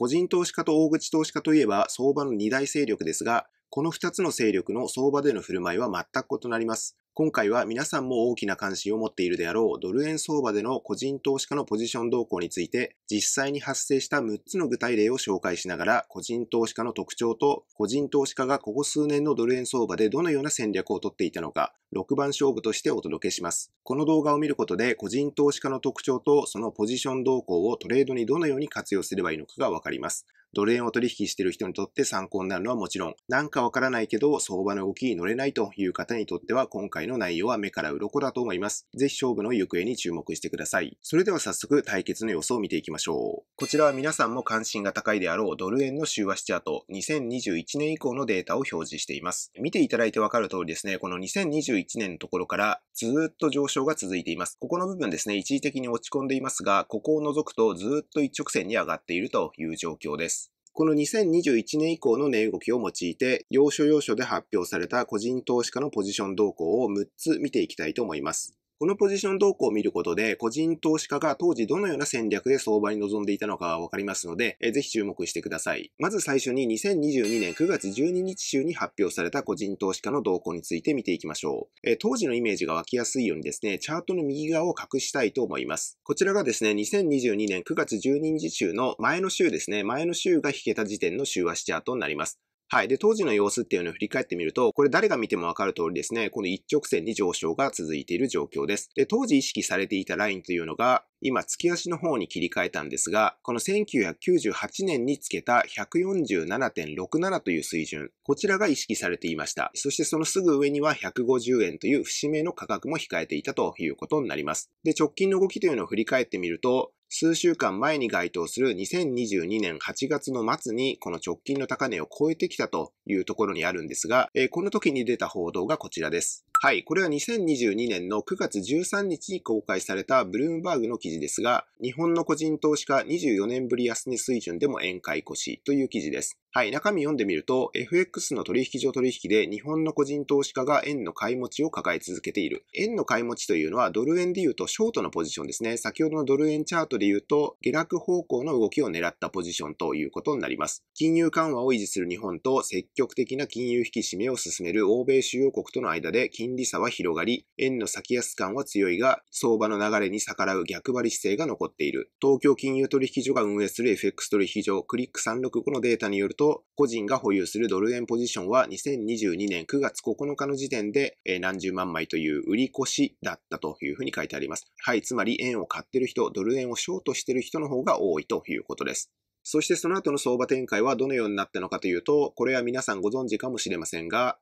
個人投資家と大口投資家といえば相場の二大勢力ですが、この2つの勢力の相場での振る舞いは全く異なります。今回は皆さんも大きな関心を持っているであろうドル円相場での個人投資家のポジション動向について実際に発生した6つの具体例を紹介しながら個人投資家の特徴と個人投資家がここ数年のドル円相場でどのような戦略をとっていたのか6番勝負としてお届けします。この動画を見ることで個人投資家の特徴とそのポジション動向をトレードにどのように活用すればいいのかがわかります。ドル円を取引している人にとって参考になるのはもちろん、なんかわからないけど相場の動きに乗れないという方にとっては今回のの内容は目から鱗だと思います。ぜひ勝負の行方に注目してください。それでは早速対決の様子を見ていきましょう。こちらは皆さんも関心が高いであろうドル円の週足チャート2021年以降のデータを表示しています。見ていただいてわかる通りですね、この2021年のところからずっと上昇が続いています。ここの部分ですね、一時的に落ち込んでいますが、ここを除くとずっと一直線に上がっているという状況です。この2021年以降の値動きを用いて、要所要所で発表された個人投資家のポジション動向を6つ見ていきたいと思います。このポジション動向を見ることで、個人投資家が当時どのような戦略で相場に臨んでいたのかがわかりますので、ぜひ注目してください。まず最初に2022年9月12日週に発表された個人投資家の動向について見ていきましょう。当時のイメージが湧きやすいようにですね、チャートの右側を隠したいと思います。こちらがですね、2022年9月12日週の前の週ですね、前の週が引けた時点の週足チャートになります。はい。で、当時の様子っていうのを振り返ってみると、これ誰が見てもわかる通りですね、この一直線に上昇が続いている状況です。で、当時意識されていたラインというのが、今、月足の方に切り替えたんですが、この1998年につけた147.67という水準、こちらが意識されていました。そしてそのすぐ上には150円という節目の価格も控えていたということになります。で、直近の動きというのを振り返ってみると、数週間前に該当する2022年8月の末にこの直近の高値を超えてきたというところにあるんですが、えー、この時に出た報道がこちらです。はい、これは2022年の9月13日に公開されたブルームバーグの記事ですが、日本の個人投資家24年ぶり安値水準でも円買い越しという記事です。はい、中身読んでみると、FX の取引所取引で日本の個人投資家が円の買い持ちを抱え続けている。円の買い持ちというのはドル円で言うとショートのポジションですね。先ほどのドル円チャートで言うと、下落方向の動きを狙ったポジションということになります。金融緩和を維持する日本と積極極的な金融引き締めを進める欧米主要国との間で金利差は広がり、円の先安感は強いが、相場の流れに逆らう逆張り姿勢が残っている。東京金融取引所が運営する FX 取引所クリック365のデータによると、個人が保有するドル円ポジションは2022年9月9日の時点で、何十万枚という売り越しだったというふうに書いてあります。はい、つまり円を買ってる人、ドル円をショートしてる人の方が多いということです。そしてその後の相場展開はどのようになったのかというと、これは皆さんご存知かもしれませんが、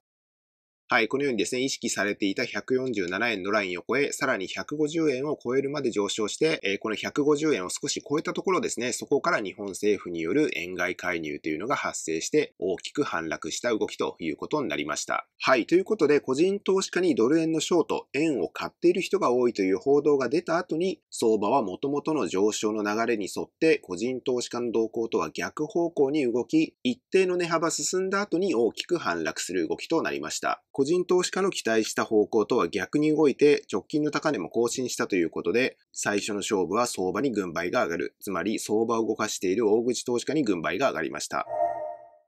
はい、このようにですね、意識されていた147円のラインを超え、さらに150円を超えるまで上昇して、えー、この150円を少し超えたところですね、そこから日本政府による円買い介入というのが発生して、大きく反落した動きということになりました。はい、ということで、個人投資家にドル円のショート、円を買っている人が多いという報道が出た後に、相場は元々の上昇の流れに沿って、個人投資家の動向とは逆方向に動き、一定の値幅進んだ後に大きく反落する動きとなりました。個人投資家の期待した方向とは逆に動いて直近の高値も更新したということで、最初の勝負は相場に軍配が上がる。つまり相場を動かしている大口投資家に軍配が上がりました。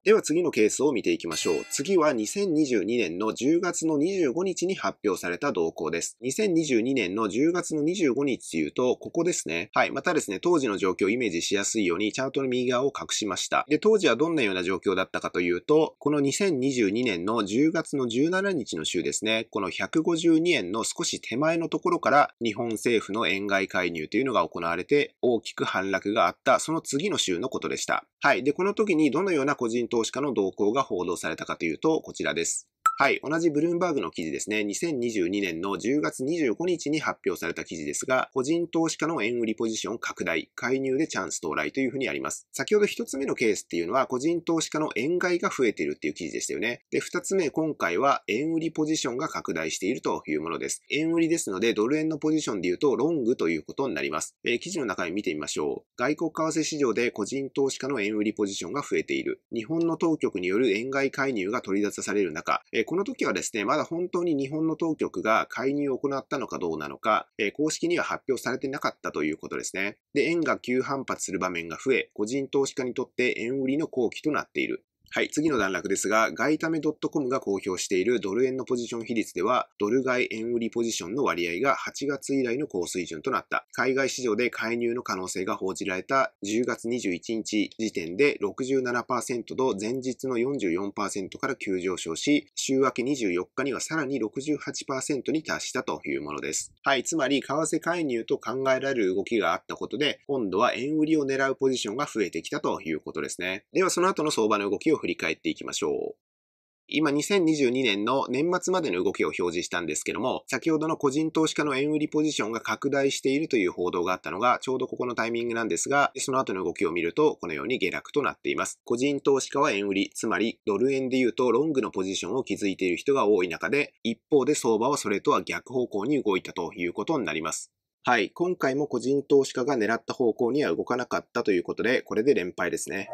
では次のケースを見ていきましょう。次は2022年の10月の25日に発表された動向です。2022年の10月の25日というと、ここですね。はい。またですね、当時の状況をイメージしやすいようにチャートの右側を隠しました。で、当時はどんなような状況だったかというと、この2022年の10月の17日の週ですね、この152円の少し手前のところから日本政府の円買い介入というのが行われて大きく反落があった、その次の週のことでした。はい。で、この時にどのような個人投資家の動向が報道されたかというと、こちらです。はい、同じブルームバーグの記事ですね、2022年の10月25日に発表された記事ですが、個人投資家の円売りポジション拡大、介入でチャンス到来というふうにあります。先ほど一つ目のケースっていうのは、個人投資家の円買いが増えているっていう記事でしたよね。で、二つ目、今回は円売りポジションが拡大しているというものです。円売りですので、ドル円のポジションで言うと、ロングということになります。えー、記事の中身見てみましょう。外国為替市場で個人投資家の円売りポジションが増えている。日本の当局による円買い介入が取り出される中、えーこの時はですね、まだ本当に日本の当局が介入を行ったのかどうなのか、え公式には発表されてなかったということですね。で、円が急反発する場面が増え、個人投資家にとって円売りの好機となっている。はい、次の段落ですが、外為 .com が公表しているドル円のポジション比率では、ドル買い円売りポジションの割合が8月以来の高水準となった。海外市場で介入の可能性が報じられた10月21日時点で67%と前日の44%から急上昇し、週明け24日にはさらに68%に達したというものです。はい、つまり、為替介入と考えられる動きがあったことで、今度は円売りを狙うポジションが増えてきたということですね。では、その後の相場の動きを振り返っていきましょう。今2022年の年末までの動きを表示したんですけども、先ほどの個人投資家の円売りポジションが拡大しているという報道があったのが、ちょうどここのタイミングなんですが、その後の動きを見ると、このように下落となっています。個人投資家は円売り、つまりドル円で言うとロングのポジションを築いている人が多い中で、一方で相場はそれとは逆方向に動いたということになります。はい、今回も個人投資家が狙った方向には動かなかったということで、これで連敗ですね。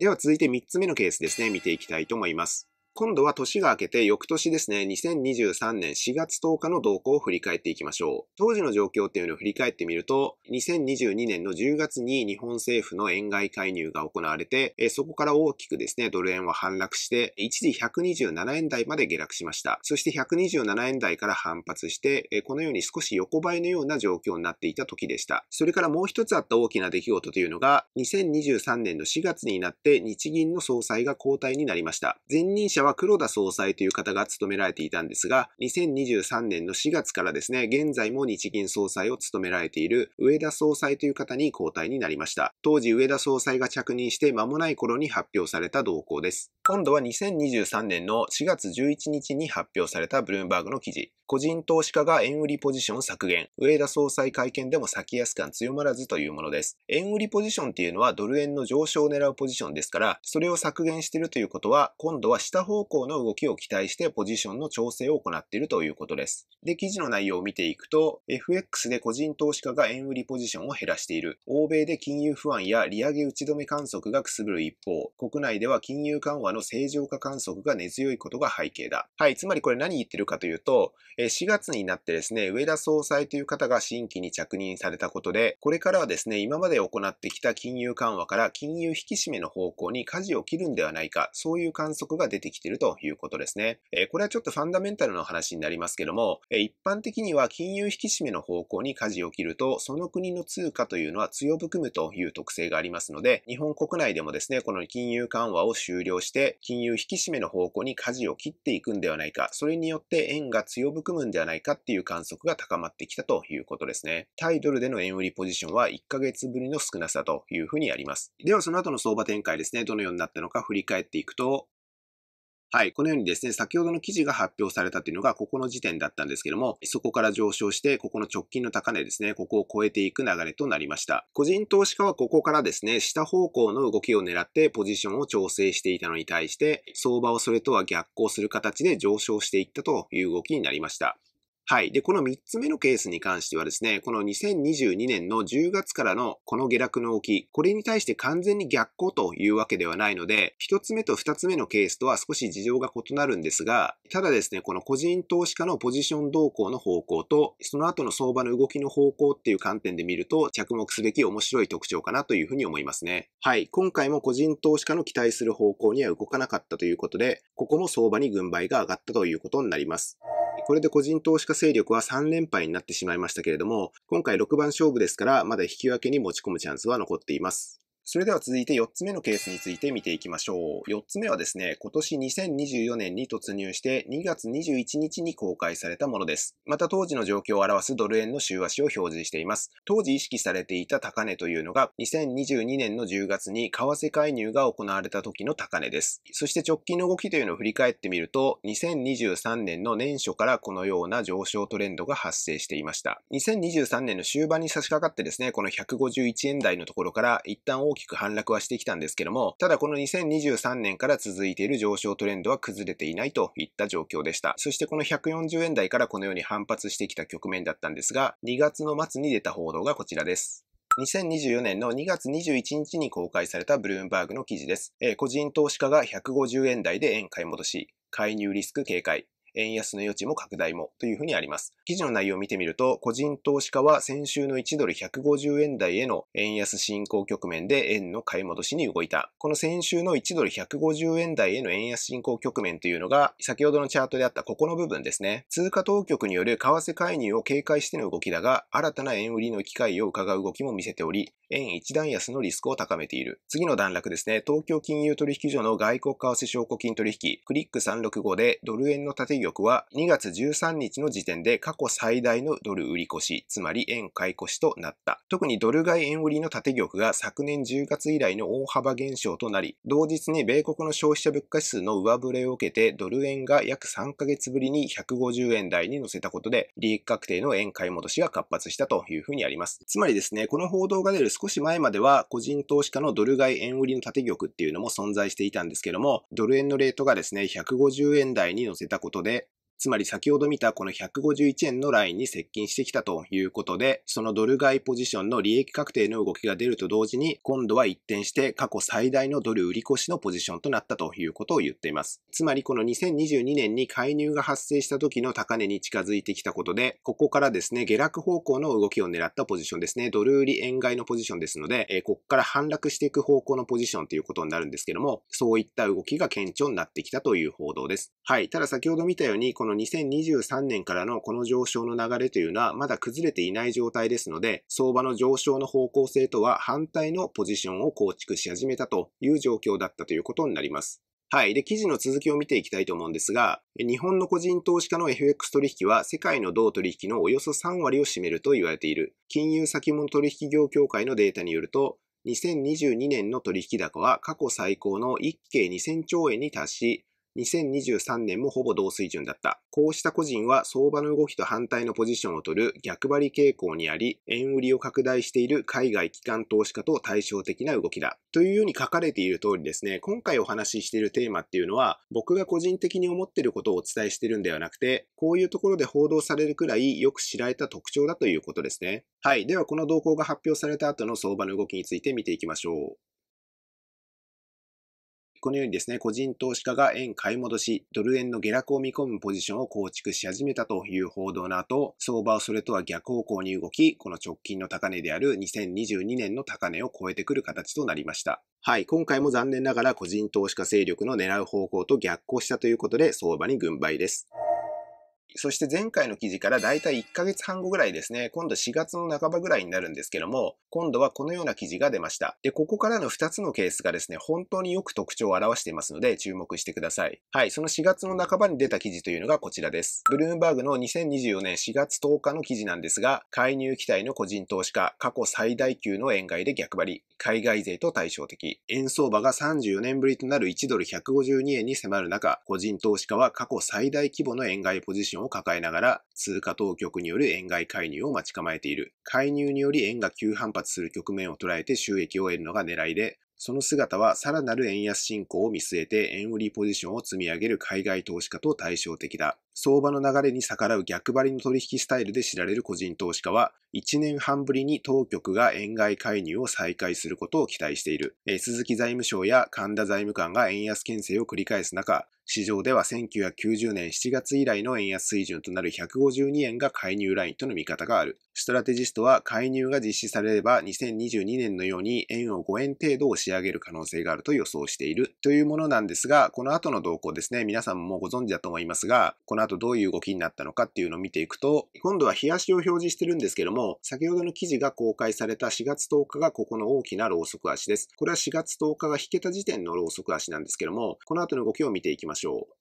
では続いて3つ目のケースですね、見ていきたいと思います。今度は年が明けて翌年ですね、2023年4月10日の動向を振り返っていきましょう。当時の状況っていうのを振り返ってみると、2022年の10月に日本政府の円買い介入が行われて、そこから大きくですね、ドル円は反落して、一時127円台まで下落しました。そして127円台から反発して、このように少し横ばいのような状況になっていた時でした。それからもう一つあった大きな出来事というのが、2023年の4月になって日銀の総裁が交代になりました。前任者社は黒田総裁という方が務められていたんですが、2023年の4月からですね、現在も日銀総裁を務められている上田総裁という方に交代になりました。当時上田総裁が着任して間もない頃に発表された動向です。今度は2023年の4月11日に発表されたブルームバーグの記事。個人投資家が円売りポジション削減。上田総裁会見でも先安感強まらずというものです。円売りポジションっていうのはドル円の上昇を狙うポジションですから、それを削減しているということは、今度は下方向の動きを期待してポジションの調整を行っているということです。で、記事の内容を見ていくと、FX で個人投資家が円売りポジションを減らしている。欧米で金融不安や利上げ打ち止め観測がくすぶる一方、国内では金融緩和の正常化観測が根強いことが背景だ。はい、つまりこれ何言ってるかというと、4月になってですね、上田総裁という方が新規に着任されたことで、これからはですね、今まで行ってきた金融緩和から金融引き締めの方向に舵を切るんではないか、そういう観測が出てききているということですね。これはちょっとファンダメンタルの話になりますけども、一般的には金融引き締めの方向に舵を切ると、その国の通貨というのは強含むという特性がありますので、日本国内でもですね、この金融緩和を終了して、金融引き締めの方向に舵を切っていくんではないか、それによって円が強含むんではないかっていう観測が高まってきたということですね。イドルでの円売りポジションは1ヶ月ぶりの少なさというふうにあります。ではその後の相場展開ですね、どのようになったのか振り返っていくと、はい、このようにですね、先ほどの記事が発表されたというのが、ここの時点だったんですけども、そこから上昇して、ここの直近の高値ですね、ここを超えていく流れとなりました。個人投資家はここからですね、下方向の動きを狙ってポジションを調整していたのに対して、相場をそれとは逆行する形で上昇していったという動きになりました。はい。で、この3つ目のケースに関してはですね、この2022年の10月からのこの下落の動き、これに対して完全に逆行というわけではないので、1つ目と2つ目のケースとは少し事情が異なるんですが、ただですね、この個人投資家のポジション動向の方向と、その後の相場の動きの方向っていう観点で見ると、着目すべき面白い特徴かなというふうに思いますね。はい。今回も個人投資家の期待する方向には動かなかったということで、ここも相場に軍配が上がったということになります。これで個人投資家勢力は3連敗になってしまいましたけれども、今回6番勝負ですから、まだ引き分けに持ち込むチャンスは残っています。それでは続いて4つ目のケースについて見ていきましょう。4つ目はですね、今年2024年に突入して2月21日に公開されたものです。また当時の状況を表すドル円の週足を表示しています。当時意識されていた高値というのが2022年の10月に為替介入が行われた時の高値です。そして直近の動きというのを振り返ってみると、2023年の年初からこのような上昇トレンドが発生していました。2023年の終盤に差し掛かってですね、この151円台のところから一旦大きく反落はしてきたんですけども、ただこの2023年から続いている上昇トレンドは崩れていないといった状況でした。そしてこの140円台からこのように反発してきた局面だったんですが、2月の末に出た報道がこちらです。2024年の2月21日に公開されたブルームバーグの記事です。えー、個人投資家が150円台で円買い戻し、介入リスク警戒。円安の余地も拡大もというふうにあります。記事の内容を見てみると、個人投資家は先週の1ドル150円台への円安進行局面で円の買い戻しに動いた。この先週の1ドル150円台への円安進行局面というのが、先ほどのチャートであったここの部分ですね。通貨当局による為替介入を警戒しての動きだが、新たな円売りの機会を伺う動きも見せており、円一段安のリスクを高めている。次の段落ですね。東京金融取引所の外国為替証拠金取引、クリック365でドル円の縦水玉は2月13日の時点で過去最大のドル売り越し、つまり円買い越しとなった。特にドル買い円売りの縦玉が昨年10月以来の大幅減少となり、同日に米国の消費者物価指数の上振れを受けてドル円が約3ヶ月ぶりに150円台に乗せたことで、利益確定の円買い戻しが活発したというふうにあります。つまりですね、この報道が出る少し前までは個人投資家のドル買い円売りの縦玉っていうのも存在していたんですけども、ドル円のレートがですね、150円台に乗せたことで、つまり先ほど見たこの151円のラインに接近してきたということで、そのドル買いポジションの利益確定の動きが出ると同時に、今度は一転して過去最大のドル売り越しのポジションとなったということを言っています。つまりこの2022年に介入が発生した時の高値に近づいてきたことで、ここからですね、下落方向の動きを狙ったポジションですね、ドル売り円買いのポジションですので、えここから反落していく方向のポジションということになるんですけども、そういった動きが顕著になってきたという報道です。はい。ただ先ほど見たように、このの2023年からのこの上昇の流れというのはまだ崩れていない状態ですので、相場の上昇の方向性とは反対のポジションを構築し始めたという状況だったということになります。はい。で、記事の続きを見ていきたいと思うんですが、日本の個人投資家の FX 取引は世界の同取引のおよそ3割を占めると言われている。金融先物取引業協会のデータによると、2022年の取引高は過去最高の1計2000兆円に達し、2023年もほぼ同水準だった。こうした個人は相場の動きと反対のポジションを取る逆張り傾向にあり、円売りを拡大している海外機関投資家と対照的な動きだ。というように書かれている通りですね、今回お話ししているテーマっていうのは、僕が個人的に思っていることをお伝えしてるんではなくて、こういうところで報道されるくらいよく知られた特徴だということですね。はい。では、この動向が発表された後の相場の動きについて見ていきましょう。このようにですね、個人投資家が円買い戻し、ドル円の下落を見込むポジションを構築し始めたという報道の後、相場はそれとは逆方向に動き、この直近の高値である2022年の高値を超えてくる形となりました。はい、今回も残念ながら個人投資家勢力の狙う方向と逆行したということで相場に軍配です。そして前回の記事からだいたい1ヶ月半後ぐらいですね、今度4月の半ばぐらいになるんですけども、今度はこのような記事が出ました。で、ここからの2つのケースがですね、本当によく特徴を表していますので注目してください。はい、その4月の半ばに出た記事というのがこちらです。ブルームバーグの2024年4月10日の記事なんですが、介入期待の個人投資家、過去最大級の円買いで逆張り、海外勢と対照的、円相場が34年ぶりとなる1ドル152円に迫る中、個人投資家は過去最大規模の円買いポジションンを抱えながら、通貨当局による円買い介入を待ち構えている。介入により円が急反発する局面を捉えて収益を得るのが狙いで、その姿はさらなる円安進行を見据えて円売りポジションを積み上げる海外投資家と対照的だ。相場の流れに逆らう逆張りの取引スタイルで知られる個人投資家は、1年半ぶりに当局が円買い介入を再開することを期待している。え鈴木財務省や神田財務官が円安牽制を繰り返す中、市場では1990年7月以来の円安水準となる152円が介入ラインとの見方がある。ストラテジストは介入が実施されれば2022年のように円を5円程度押し上げる可能性があると予想しているというものなんですが、この後の動向ですね、皆さんもご存知だと思いますが、このの後どういう動きになったのかっていうのを見ていくと、今度は日足を表示してるんですけども、先ほどの記事が公開された4月10日がここの大きなローソク足です。これは4月10日が引けた時点のローソク足なんですけども、この後の動きを見ていきましょう。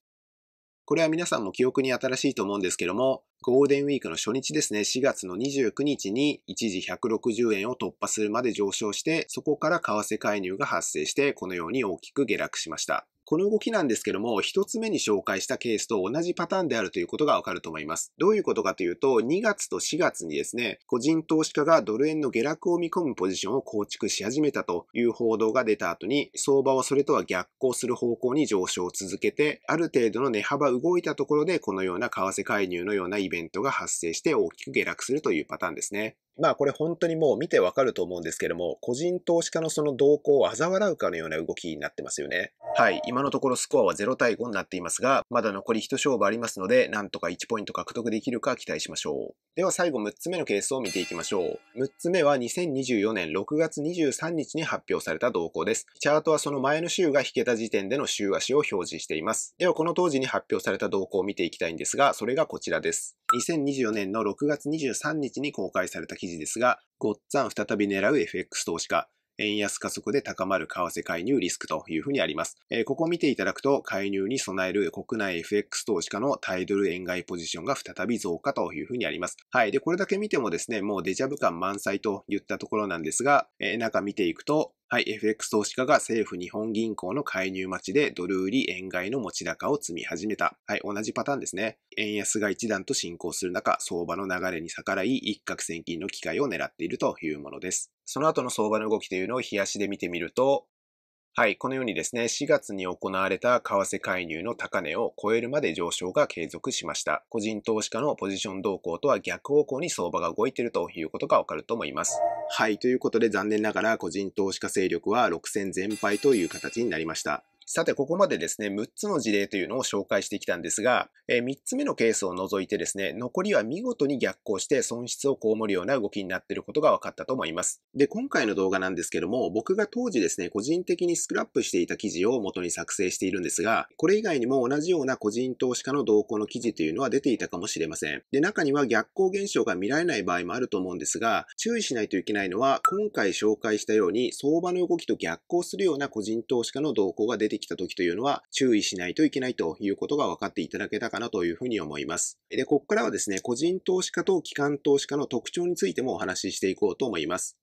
これは皆さんも記憶に新しいと思うんですけども、ゴールデンウィークの初日ですね、4月の29日に一時160円を突破するまで上昇して、そこから為替介入が発生して、このように大きく下落しました。この動きなんですけども、一つ目に紹介したケースと同じパターンであるということがわかると思います。どういうことかというと、2月と4月にですね、個人投資家がドル円の下落を見込むポジションを構築し始めたという報道が出た後に、相場はそれとは逆行する方向に上昇を続けて、ある程度の値幅動いたところで、このような為替介入のようなイベントが発生して大きく下落するというパターンですね。まあこれ本当にもう見てわかると思うんですけども、個人投資家のその動向を嘲笑うかのような動きになってますよね。はい、今のところスコアは0対5になっていますが、まだ残り1勝負ありますので、なんとか1ポイント獲得できるか期待しましょう。では最後6つ目のケースを見ていきましょう。6つ目は2024年6月23日に発表された動向です。チャートはその前の週が引けた時点での週足を表示しています。ではこの当時に発表された動向を見ていきたいんですが、それがこちらです。2024年の6月23日に公開された記事事ですが、ごっつん再び狙う FX 投資家。円安加速で高まる為替介入リスクというふうにあります。えー、ここを見ていただくと、介入に備える国内 FX 投資家のタイドル円買いポジションが再び増加というふうにあります。はい。で、これだけ見てもですね、もうデジャブ感満載といったところなんですが、えー、中見ていくと、はい、FX 投資家が政府日本銀行の介入待ちでドル売り円買いの持ち高を積み始めた。はい、同じパターンですね。円安が一段と進行する中、相場の流れに逆らい、一攫千金の機会を狙っているというものです。その後の相場の動きというのを冷やしで見てみると、はい、このようにですね、4月に行われた為替介入の高値を超えるまで上昇が継続しました。個人投資家のポジション動向とは逆方向に相場が動いているということがわかると思います。はい、ということで残念ながら個人投資家勢力は6000全敗という形になりました。さて、ここまでですね、6つの事例というのを紹介してきたんですが、3つ目のケースを除いてですね、残りは見事に逆行して損失を被るような動きになっていることが分かったと思います。で、今回の動画なんですけども、僕が当時ですね、個人的にスクラップしていた記事を元に作成しているんですが、これ以外にも同じような個人投資家の動向の記事というのは出ていたかもしれません。で、中には逆行現象が見られない場合もあると思うんですが、注意しないといけないのは、今回紹介したように、相場の動きと逆行するような個人投資家の動向が出てきた時というのは注意しないといけないということが分かっていただけたかなというふうに思います。で、ここからはですね、個人投資家と機関投資家の特徴についてもお話ししていこうと思います。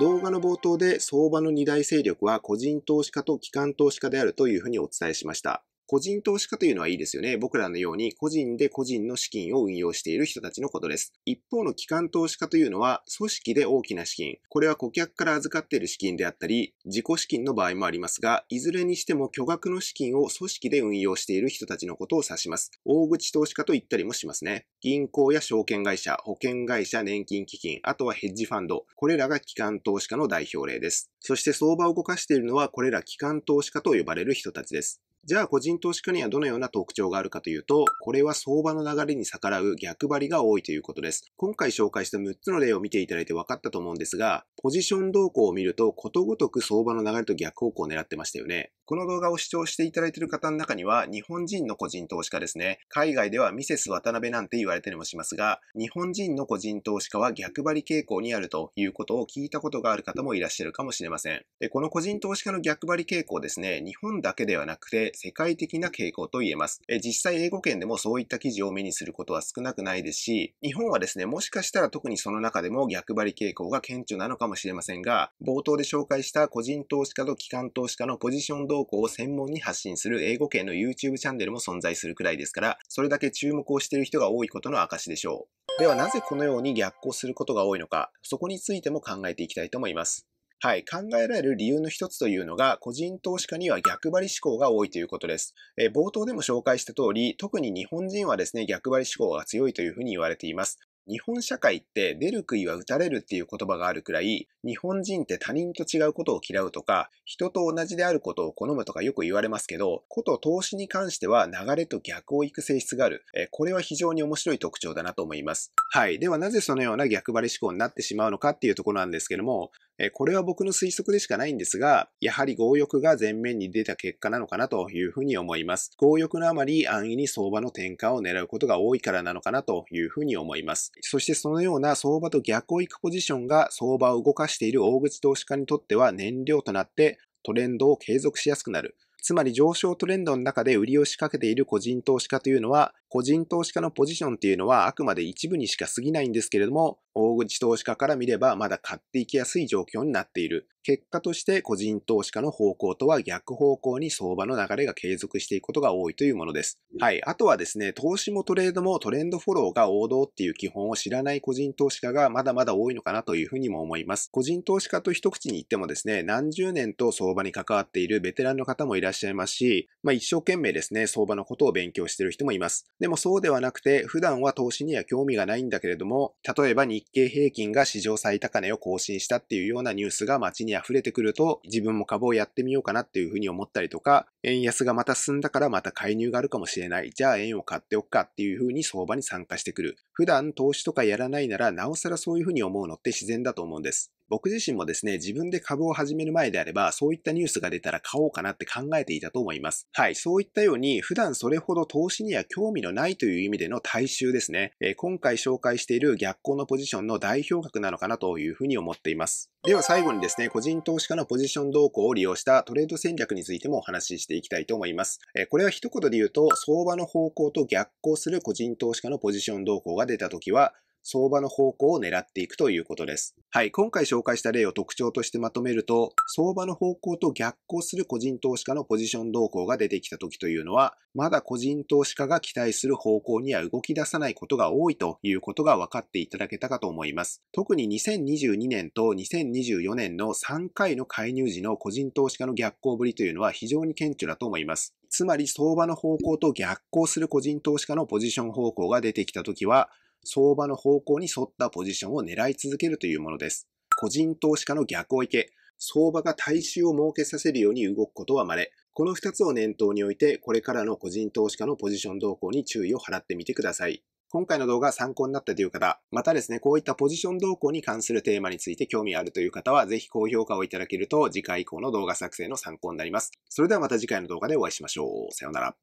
動画の冒頭で相場の二大勢力は個人投資家と機関投資家であるというふうにお伝えしました。個人投資家というのはいいですよね。僕らのように個人で個人の資金を運用している人たちのことです。一方の機関投資家というのは、組織で大きな資金。これは顧客から預かっている資金であったり、自己資金の場合もありますが、いずれにしても巨額の資金を組織で運用している人たちのことを指します。大口投資家と言ったりもしますね。銀行や証券会社、保険会社、年金基金、あとはヘッジファンド。これらが機関投資家の代表例です。そして相場を動かしているのは、これら機関投資家と呼ばれる人たちです。じゃあ個人投資家にはどのような特徴があるかというと、これは相場の流れに逆らう逆張りが多いということです。今回紹介した6つの例を見ていただいて分かったと思うんですが、ポジション動向を見るとことごとく相場の流れと逆方向を狙ってましたよね。この動画を視聴していただいている方の中には、日本人の個人投資家ですね。海外ではミセス渡辺なんて言われたりもしますが、日本人の個人投資家は逆張り傾向にあるということを聞いたことがある方もいらっしゃるかもしれません。で、この個人投資家の逆張り傾向ですね、日本だけではなくて、世界的な傾向と言えます。え実際英語圏でもそういった記事を目にすることは少なくないですし、日本はですね、もしかしたら特にその中でも逆張り傾向が顕著なのかもしれませんが、冒頭で紹介した個人投資家と機関投資家のポジション動向を専門に発信する英語圏の YouTube チャンネルも存在するくらいですから、それだけ注目をしている人が多いことの証でしょう。ではなぜこのように逆行することが多いのか、そこについても考えていきたいと思います。はい、考えられる理由の一つというのが、個人投資家には逆張り志向が多いということです。え冒頭でも紹介した通り、特に日本人はですね、逆張り志向が強いというふうに言われています。日本社会って出る杭は打たれるっていう言葉があるくらい、日本人って他人と違うことを嫌うとか、人と同じであることを好むとかよく言われますけど、こと投資に関しては流れと逆を行く性質がある。えこれは非常に面白い特徴だなと思います。はい。ではなぜそのような逆張り思考になってしまうのかっていうところなんですけども、えこれは僕の推測でしかないんですが、やはり強欲が前面に出た結果なのかなというふうに思います。強欲のあまり安易に相場の転換を狙うことが多いからなのかなというふうに思います。そしてそのような相場と逆を行くポジションが相場を動かしている大口投資家にとっては燃料となってトレンドを継続しやすくなる。つまり上昇トレンドの中で売りを仕掛けている個人投資家というのは、個人投資家のポジションというのはあくまで一部にしか過ぎないんですけれども、大口投資家から見ればまだ買っていきやすい状況になっている。結果として個人投資家の方向とは逆方向に相場の流れが継続していくことが多いというものです。はい。あとはですね、投資もトレードもトレンドフォローが王道っていう基本を知らない個人投資家がまだまだ多いのかなというふうにも思います。個人投資家と一口に言ってもですね、何十年と相場に関わっているベテランの方もいらっしゃいますし、まあ一生懸命ですね、相場のことを勉強している人もいます。でもそうではなくて、普段は投資には興味がないんだけれども、例えば日経平均が史上最高値を更新したっていうようなニュースが街に溢れてくると、自分も株をやってみようかなっていうふうに思ったりとか、円安がまた進んだからまた介入があるかもしれない。じゃあ円を買っておくかっていうふうに相場に参加してくる。普段投資とかやらないなら、なおさらそういうふうに思うのって自然だと思うんです。僕自身もですね、自分で株を始める前であれば、そういったニュースが出たら買おうかなって考えていたと思います。はい、そういったように、普段それほど投資には興味のないという意味での大衆ですね。えー、今回紹介している逆行のポジションの代表格なのかなというふうに思っています。では最後にですね、個人投資家のポジション動向を利用したトレード戦略についてもお話ししていきたいと思います。えー、これは一言で言うと、相場の方向と逆行する個人投資家のポジション動向が出たときは、相場の方向を狙っていくということです。はい、今回紹介した例を特徴としてまとめると、相場の方向と逆行する個人投資家のポジション動向が出てきた時というのは、まだ個人投資家が期待する方向には動き出さないことが多いということが分かっていただけたかと思います。特に2022年と2024年の3回の介入時の個人投資家の逆行ぶりというのは非常に顕著だと思います。つまり相場の方向と逆行する個人投資家のポジション方向が出てきたときは、相場の方向に沿ったポジションを狙い続けるというものです。個人投資家の逆を行け、相場が大衆を設けさせるように動くことは稀。この2つを念頭において、これからの個人投資家のポジション動向に注意を払ってみてください。今回の動画参考になったという方、またですね、こういったポジション動向に関するテーマについて興味あるという方は、ぜひ高評価をいただけると次回以降の動画作成の参考になります。それではまた次回の動画でお会いしましょう。さようなら。